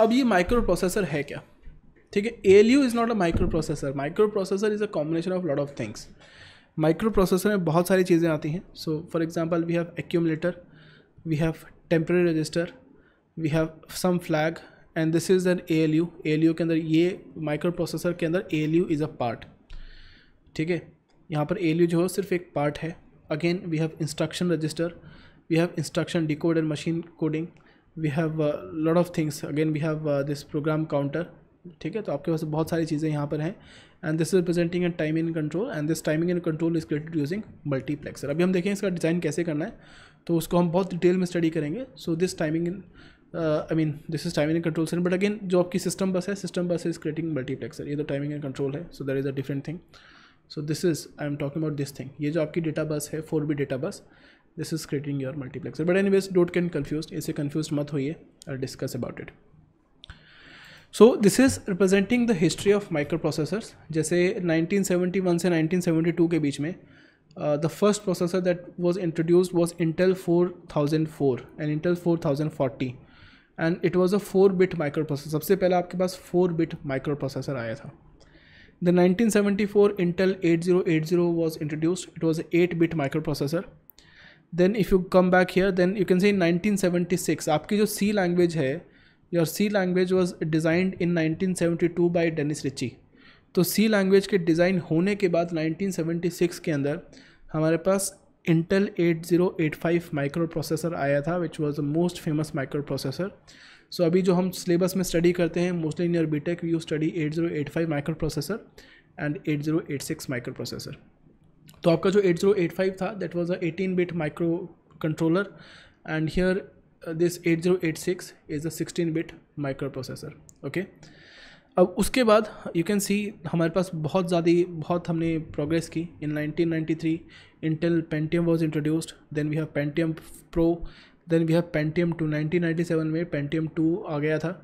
अब ये micro processor है क्या ठीक है A L U is not a microprocessor microprocessor is a combination of lot of things microprocessor में बहुत सारी चीज़ें आती हैं so for example we have accumulator we have temporary register we have some flag and this is an A L U A L U के अंदर ये microprocessor के अंदर A L U is a part ठीक है यहाँ पर ए L you जो है सिर्फ एक पार्ट है again we have instruction register we have instruction decode and machine coding we have lot of things again we have this program counter ठीक है तो आपके पास बहुत सारी चीज़ें यहाँ पर हैं and this is presenting and time in control and this timing in control is created using multiplexer अभी हम देखें इसका डिज़ाइन कैसे करना है तो उसको हम बहुत डिटेल में स्टडी करेंगे so this timing in I mean this is timing in control sir but again जो आपकी सिस्टम बस है सिस्टम बस इज क्रिएटिंग मल्टीप्लेक्सर ये तो टाइमिंग एंड कंट्रोल है so that is a different thing so this is I am talking about this thing ये जो आपकी डेटा बस है four B data bus this is creating your multiplexer but any ways डोट can confuse इसे confuse मत होइए और discuss about it so this is representing the history of microprocessors जैसे 1971 से 1972 के बीच में the first processor that was introduce was Intel 4004 and Intel 4040 and it was a four bit microprocessor सबसे पहले आपके पास फोर बिट माइक्रो प्रोसेसर आया था the nineteen four Intel eight eight zero zero was introduced it was eight bit microprocessor then if you come back here then you can see in six आपकी जो C language है your C language was designed in nineteen two by Dennis Ritchie तो सी language के design होने के बाद nineteen six के अंदर हमारे पास Intel eight eight zero five microprocessor आया था which was the most famous microprocessor so अभी जो हम सिलेबस में स्टडी करते हैं mostly in your B tech you study eight eight zero five microprocessor and eight eight zero six microprocessor तो आपका जो 8085 था that was a 18 bit microcontroller and here this 8086 is a 16 bit microprocessor okay अब उसके बाद you can सी हमारे पास बहुत ज़्यादा बहुत हमने प्रोग्रेस की in 1993 Intel Pentium was introduced then we have Pentium pro then we have Pentium two 1997 में पेंटियम टू आ गया था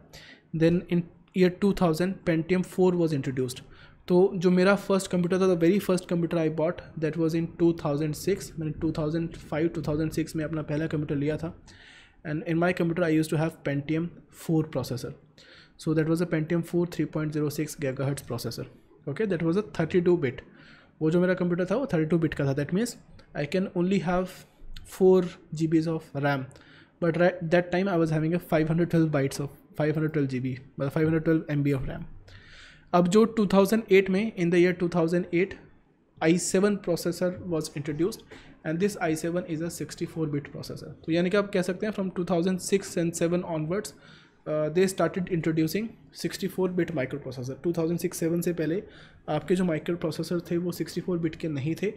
then in year 2000 Pentium four was introduced तो जो मेरा फर्स्ट कंप्यूटर था the very first computer I bought that was in 2006 मैंने 2005 2006 में अपना पहला कंप्यूटर लिया था and in my computer I used to have Pentium four processor so that was a Pentium four three point zero six gigahertz processor okay that was a thirty two bit वो जो मेरा computer था वो thirty two bit का था that means I can only have four GBs of RAM but that time I was having a five hundred twelve bytes of five hundred twelve G B मतलब five hundred twelve M B of RAM अब जो 2008 में in the year 2008 i7 processor was introduced and this i7 is a four bit processor तो यानी कि आप कह सकते हैं from 2006 and 7 onwards they started introducing 64 bit microprocessor 2006-7 से पहले आपके जो माइक्रो प्रोसेसर थे वो 64 बिट के नहीं थे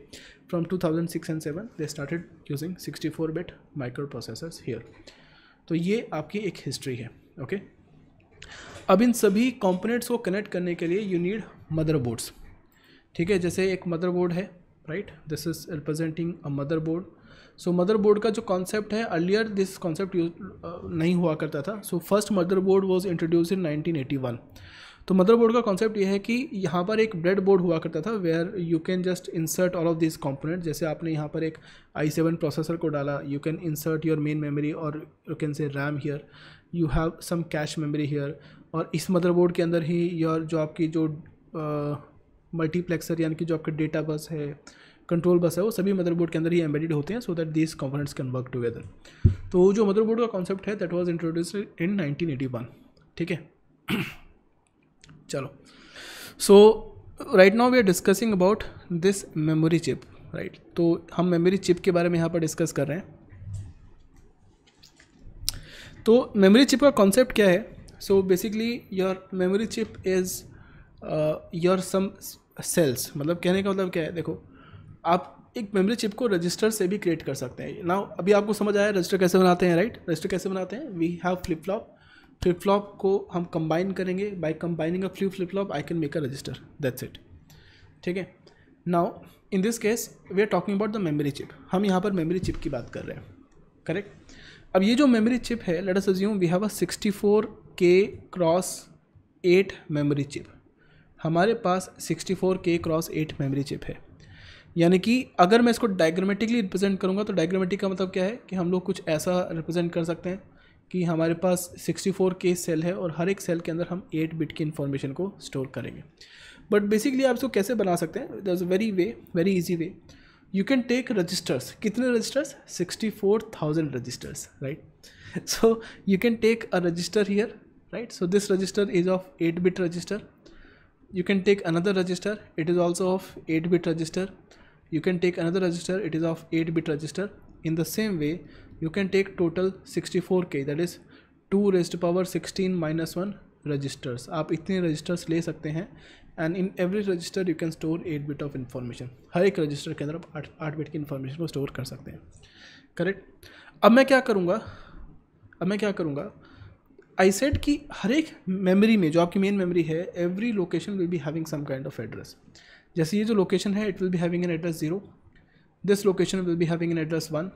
from 2006 and 7 they started using 64 bit microprocessor here तो ये आपकी एक हिस्ट्री है ओके okay? अब इन सभी कंपोनेंट्स को कनेक्ट करने के लिए यू नीड मदरबोर्ड्स ठीक है जैसे एक मदरबोर्ड है right this is representing a motherboard so motherboard का जो कॉन्सेप्ट है अर्लियर दिस कॉन्सेप्ट नहीं हुआ करता था so first motherboard was introduce in 1981 तो मदर बोर्ड का कॉन्सेप्ट यह है कि यहाँ पर एक ब्रेड बोर्ड हुआ करता था where you can just insert all of this component जैसे आपने यहाँ पर एक आई सेवन प्रोसेसर को डाला you can insert your main memory और you can say RAM here you have some cache memory here और इस मदरबोर्ड के अंदर ही योर जो आपकी जो मल्टीप्लेक्सर यानी कि जो आपका डेटा बस है कंट्रोल बस है वो सभी मदरबोर्ड के अंदर ही एम्बेडेड होते हैं so that this components can work together तो जो मदरबोर्ड का कॉन्सेप्ट है that was introduced in nineteen eighty one ठीक है चलो so right now we are discussing about this memory chip right तो हम मेमोरी चिप के बारे में यहाँ पर डिस्कस कर रहे हैं तो मेमोरी चिप का कॉन्सेप्ट क्या है so basically your memory chip is your some cells मतलब कहने का मतलब क्या है देखो आप एक मेमोरी चिप को रजिस्टर से भी क्रिएट कर सकते हैं नाउ अभी आपको समझ आया रजिस्टर कैसे बनाते हैं राइट right? रजिस्टर कैसे बनाते हैं we have flip flop flip flop को हम कंबाइन करेंगे by combining a flu flip flop I can make a register that's it ठीक है now in this case we are talking about the memory chip हम यहाँ पर memory chip की बात कर रहे हैं करेक्ट अब ये जो मेमोरी चिप है let us assume we have a 64 K cross eight memory chip हमारे पास 64 K cross eight memory chip है यानी कि अगर मैं इसको डायग्रामेटिकली रिप्रेजेंट करूँगा तो डायग्रामेटिक का मतलब क्या है कि हम लोग कुछ ऐसा रिप्रेजेंट कर सकते हैं कि हमारे पास 64 के सेल है और हर एक सेल के अंदर हम 8 बिट की इन्फॉर्मेशन को स्टोर करेंगे बट बेसिकली आप इसको कैसे बना सकते हैं there is very way very easy way you can take registers कितने registers sixty four thousand registers right so you can take a register here right so this register is of eight bit register you can take another register it is also of eight bit register you can take another register it is of eight bit register in the same way you can take total sixty four K that is two raised power sixteen minus one registers आप इतने registers ले सकते हैं and in every register you can store eight bit of information हर एक register के अंदर आप आठ बिट की इन्फॉर्मेशन को स्टोर कर सकते हैं करेक्ट अब मैं क्या करूँगा अब मैं क्या करूँगा आई सेट कि हर एक मेमोरी में जो आपकी मेन मेमोरी है every location will be having some kind of address जैसे ये जो लोकेशन है it will be having an address zero this location will be having an address one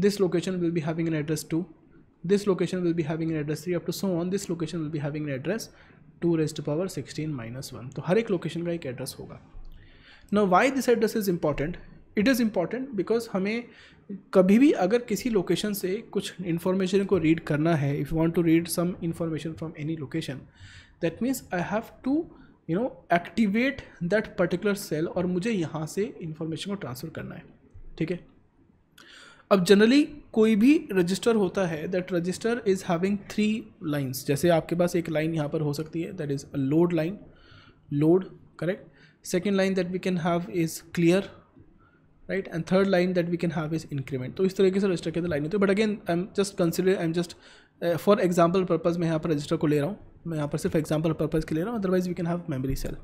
this location will be having an address two this location will be having an address 3 up to so on this location will be having an address 2 raised to power 16 minus 1 तो हर एक location का एक address होगा ना why this address is important it is important because हमें कभी भी अगर किसी लोकेशन से कुछ इन्फॉर्मेशन को रीड करना है if you want to read some information from any location that means I have to you know activate that particular cell और मुझे यहाँ से इन्फॉर्मेशन को ट्रांसफ़र करना है ठीक है अब जनरली कोई भी रजिस्टर होता है that register is having three lines जैसे आपके पास एक लाइन यहाँ पर हो सकती है that is a load line load correct second line that we can have is clear right and third line that we can have is increment तो इस तरीके से रजिस्टर के अंदर लाइन होती है but again I am just consider I am just for example purpose मैं यहाँ पर रजिस्टर को ले रहा हूँ मैं यहाँ पर सिर्फ एग्जाम्पल पर्पज़ के ले रहा हूँ otherwise we can have memory cell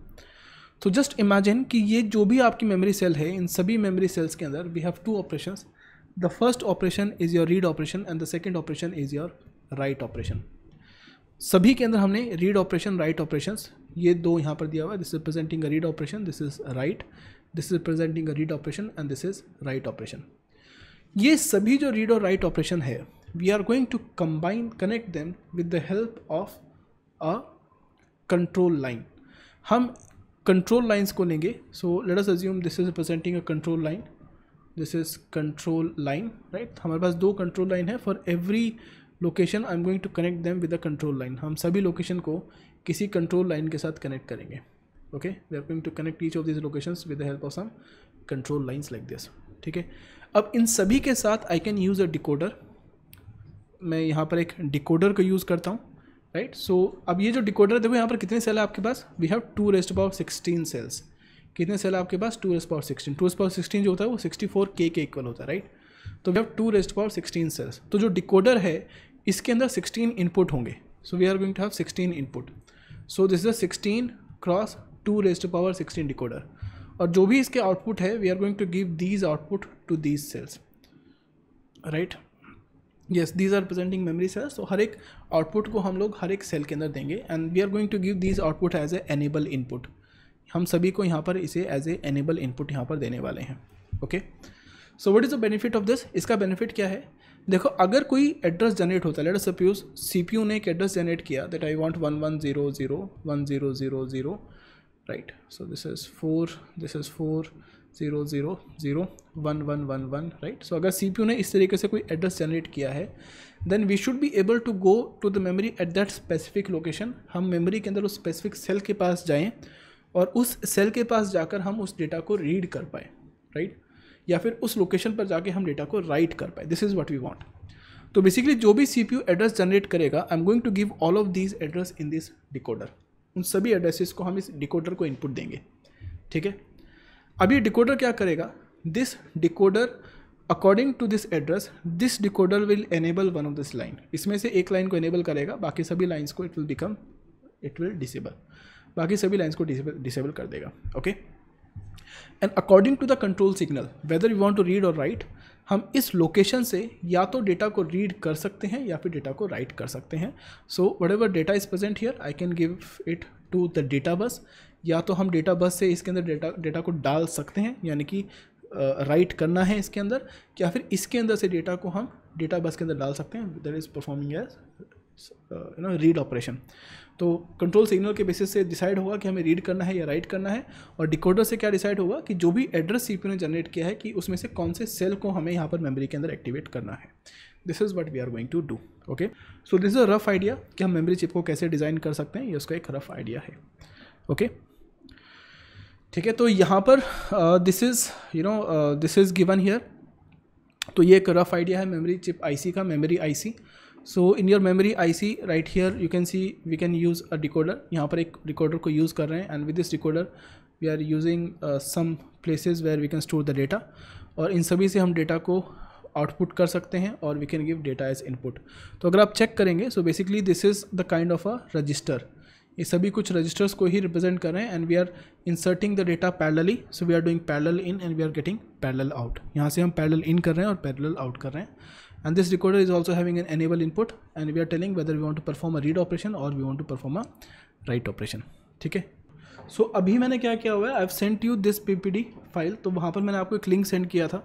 तो जस्ट इमेजिन कि ये जो भी आपकी मेमोरी सेल है इन सभी मेमोरी सेल्स के अंदर we have two operation the first operation is your read operation and the second operation is your write operation सभी के अंदर हमने रीड ऑपरेशन राइट ऑपरेशन ये दो यहाँ पर दिया हुआ है this is presenting a read operation this is write this is presenting a read operation and this is write operation ये सभी जो रीड और राइट ऑपरेशन है we are going to combine connect them with the help of a control line हम control lines को लेंगे so let us assume this is presenting a control line this is control line right हमारे पास दो control line है for every location I am going to connect them with a control line हम सभी location को किसी control line के साथ कनेक्ट करेंगे okay we are going to connect each of this location with the help of some control lines like this ठीक है अब इन सभी के साथ I can use a decoder मैं यहाँ पर एक डिकोडर को यूज़ करता हूँ राइट right? सो so, अब ये जो डिकोडर देखो यहाँ पर कितने सेल है आपके पास we have two raised about sixteen cells कितने सेल आपके पास two raised power sixteen two raised power sixteen जो होता है वो सिक्सटी फोर के के इक्वल होता है राइट तो we have two raised power sixteen cells तो जो डिकोडर है इसके अंदर सिक्सटीन इनपुट होंगे so we are going to have sixteen input so this is sixteen cross two raised power sixteen decoder और जो भी इसके आउटपुट है we are going to give these output to these cells right yes these are presenting memory cells तो हर एक output को हम लोग हर एक सेल के अंदर देंगे and we are going to give these output as a enable input हम सभी को यहाँ पर इसे एज ए एनेबल इनपुट यहाँ पर देने वाले हैं okay so what is the benefit of this इसका बेनिफिट क्या है देखो अगर कोई एड्रेस जनरेट होता है let suppose C P U ने एक एड्रेस जनरेट किया that I want one one zero zero one zero zero zero right so this is four this is four zero zero zero one one one one right so अगर C P U ने इस तरीके से कोई address generate किया है then we should be able to go to the memory at that specific location हम memory के अंदर उस स्पेसिफिक सेल के पास जाएँ और उस सेल के पास जाकर हम उस डेटा को रीड कर पाए राइट या फिर उस लोकेशन पर जाके हम डेटा को राइट कर पाए this is what we want तो बेसिकली जो भी C P U address generate करेगा I am going to give all of these address in this decoder उन सभी एड्रेसेस को हम इस डिकोडर को इनपुट देंगे ठीक है अब ये डिकोडर क्या करेगा this decoder according to this address this decoder will enable one of this line इसमें से एक लाइन को एनेबल करेगा बाकी सभी लाइन्स को it will become it will disable बाकी सभी लाइन्स को डिसेबल कर देगा okay and according to the control signal whether you want to read और राइट हम इस लोकेशन से या तो डेटा को रीड कर सकते हैं या फिर डेटा को राइट कर सकते हैं so whatever data is present here I can give it to the data bus या तो हम डेटा बस से इसके अंदर डेटा डेटा को डाल सकते हैं यानी कि राइट करना है इसके अंदर या फिर इसके अंदर से डेटा को हम डेटा बस के अंदर डाल सकते हैं that is performing as you know read operation तो कंट्रोल सिग्नल के बेसिस से डिसाइड होगा कि हमें रीड करना है या राइट करना है और डिकोडर से क्या डिसाइड होगा कि जो भी एड्रेस सी ने जनरेट किया है कि उसमें से कौन से सेल को हमें यहाँ पर मेमोरी के अंदर एक्टिवेट करना है this is what we are going to do okay so this is a rough idea कि हम मेमोरी चिप को कैसे डिज़ाइन कर सकते हैं ये उसका एक रफ आइडिया है ओके okay? ठीक है तो यहाँ पर this is you know this is given here तो ये एक रफ आइडिया है मेमोरी चिप आईसी का memory IC so in your memory I C right here you can see we can use a decoder यहाँ पर एक recorder को use कर रहे हैं and with this recorder we are using some places where we can store the data और इन सभी से हम डेटा को आउटपुट कर सकते हैं और we can give data as input तो अगर आप चेक करेंगे so basically this is the kind of a register ये सभी कुछ रजिस्टर्स को ही रिप्रेजेंट कर रहे हैं and we are inserting the data parallelly so we are doing parallel in and we are getting parallel out यहाँ से हम पैरेलल इन कर रहे हैं और पैरेलल आउट कर रहे हैं and this recorder is also having an enable input and we are telling whether we want to perform a read operation or we want to perform a write operation ठीक है सो अभी मैंने क्या किया हुआ है I have sent you this P P D file तो वहाँ पर मैंने आपको एक लिंक सेंड किया था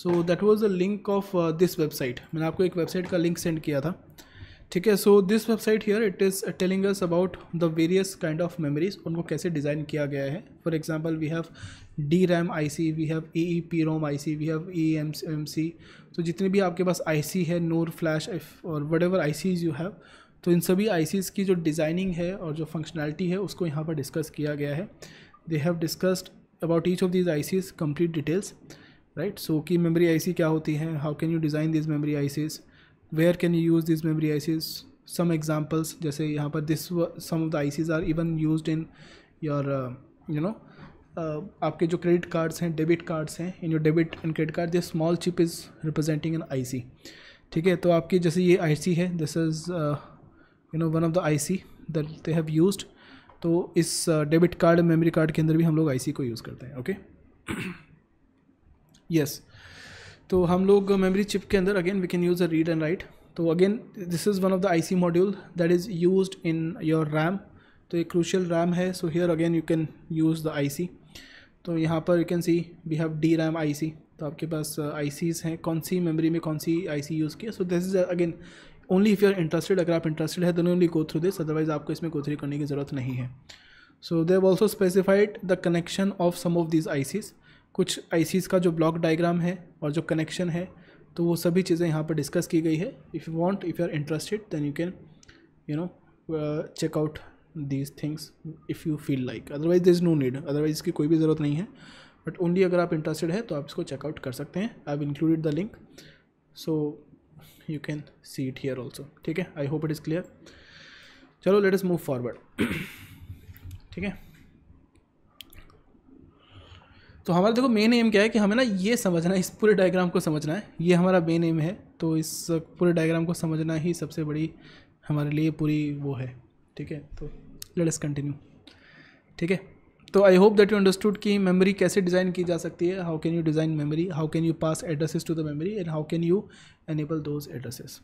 so that was the link of this website मैंने आपको एक वेबसाइट का लिंक सेंड किया था ठीक है so this website here it is telling us about the various kind of memories उनको कैसे डिज़ाइन किया गया है for example we have DRAM IC, we have EEPROM IC, we have see तो जितने भी आपके पास IC है नोर फ्लैश और whatever I Cs you have तो इन सभी आई की जो डिज़ाइनिंग है और जो फंक्शनैलिटी है उसको यहाँ पर डिस्कस किया गया है they have discussed about each of these I Cs complete details right so कि मेमरी आई सी क्या होती है how can you design these memory I Cs where can you use these memory I Cs some examples जैसे यहाँ पर this some of the I Cs are even use in your you know आपके जो credit cards हैं debit cards हैं in your debit and credit card this small chip is representing an IC ठीक है तो आपकी जैसे ये आईसी है this is you know one of the IC that they have used तो इस डेबिट कार्ड मेमोरी कार्ड के अंदर भी हम लोग आईसी को यूज़ करते हैं ओके यस तो हम लोग मेमोरी चिप के अंदर again we can use a read and write तो again this is one of the IC module that is use in your RAM तो एक क्रूशल रैम है so here again you can use the IC तो यहाँ पर you can see we have D RAM I C तो आपके पास आई uh, seize हैं कौन सी मेमोरी में कौन सी आई सी यूज़ की so this is again only if you are interested अगर आप इंटरेस्टेड है then only go through this otherwise आपको इसमें गो थ्री करने की ज़रूरत नहीं है so they have also specified the connection of some of this I कुछ आई का जो ब्लॉक डाइग्राम है और जो कनेक्शन है तो वो सभी चीज़ें यहाँ पर डिस्कस की गई है if you want if you are interested then you can you know check out these things if you feel like otherwise there is no need otherwise इसकी कोई भी ज़रूरत नहीं है बट ओनली अगर आप इंटरेस्टेड है तो आप इसको चेकआउट कर सकते हैं I included the link so you can see it here also ठीक है I hope it is clear चलो लेट इस मूव फॉरवर्ड ठीक है तो हमारा देखो मेन एम क्या है कि हमें ना ये समझना है इस पूरे डायग्राम को समझना है ये हमारा मेन एम है तो इस पूरे डायग्राम को समझना ही सबसे बड़ी हमारे लिए पूरी वो है ठीक है तो लेट अस कंटिन्यू ठीक है तो I hope that you understood कि मेमोरी कैसे डिज़ाइन की जा सकती है how can you design memory how can you pass addresses to the memory and how can you enable those addresses